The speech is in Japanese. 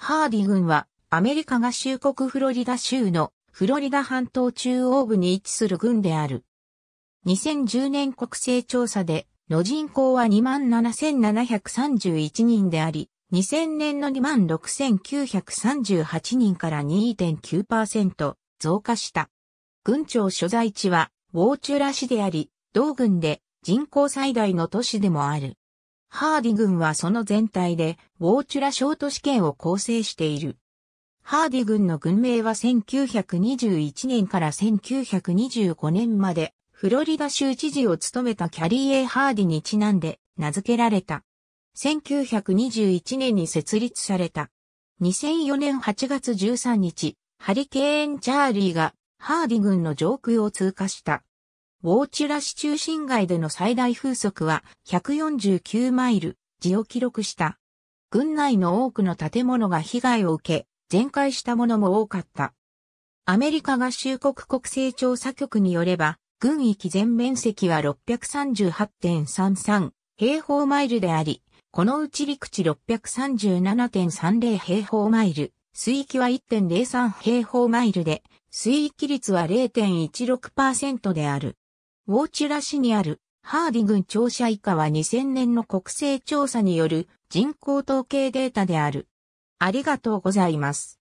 ハーディ郡はアメリカ合衆国フロリダ州のフロリダ半島中央部に位置する郡である。2010年国勢調査での人口は27,731人であり、2000年の26,938人から2.9%増加した。郡庁所在地はウォーチュラ市であり、同郡で人口最大の都市でもある。ハーディ軍はその全体で、ウォーチュラ小都市圏を構成している。ハーディ軍の軍名は1921年から1925年まで、フロリダ州知事を務めたキャリー・エイハーディにちなんで名付けられた。1921年に設立された。2004年8月13日、ハリケーン・チャーリーがハーディ軍の上空を通過した。ウォーチュラ市中心街での最大風速は149マイル、時を記録した。軍内の多くの建物が被害を受け、全壊したものも多かった。アメリカ合衆国国勢調査局によれば、軍域全面積は638.33平方マイルであり、このうち陸地637.30平方マイル、水域は1.03平方マイルで、水域率は0.16%である。ウォーチュラ市にあるハーディ郡庁舎以下は2000年の国勢調査による人口統計データである。ありがとうございます。